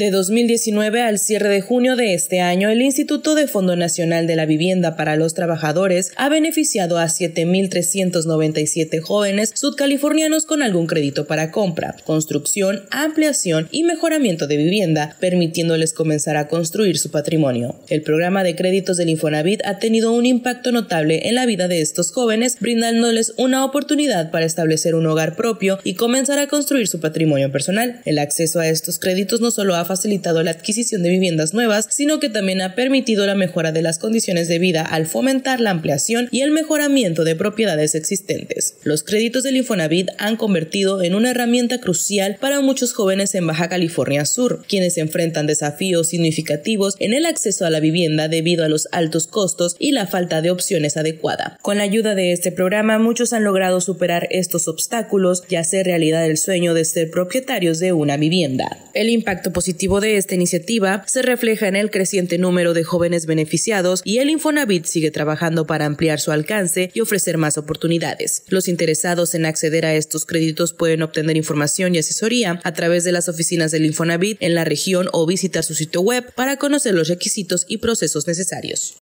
De 2019 al cierre de junio de este año, el Instituto de Fondo Nacional de la Vivienda para los Trabajadores ha beneficiado a 7.397 jóvenes sudcalifornianos con algún crédito para compra, construcción, ampliación y mejoramiento de vivienda, permitiéndoles comenzar a construir su patrimonio. El programa de créditos del Infonavit ha tenido un impacto notable en la vida de estos jóvenes, brindándoles una oportunidad para establecer un hogar propio y comenzar a construir su patrimonio personal. El acceso a estos créditos no solo ha facilitado la adquisición de viviendas nuevas, sino que también ha permitido la mejora de las condiciones de vida al fomentar la ampliación y el mejoramiento de propiedades existentes. Los créditos del Infonavit han convertido en una herramienta crucial para muchos jóvenes en Baja California Sur, quienes enfrentan desafíos significativos en el acceso a la vivienda debido a los altos costos y la falta de opciones adecuada. Con la ayuda de este programa, muchos han logrado superar estos obstáculos y hacer realidad el sueño de ser propietarios de una vivienda. El impacto positivo el objetivo de esta iniciativa se refleja en el creciente número de jóvenes beneficiados y el Infonavit sigue trabajando para ampliar su alcance y ofrecer más oportunidades. Los interesados en acceder a estos créditos pueden obtener información y asesoría a través de las oficinas del Infonavit en la región o visitar su sitio web para conocer los requisitos y procesos necesarios.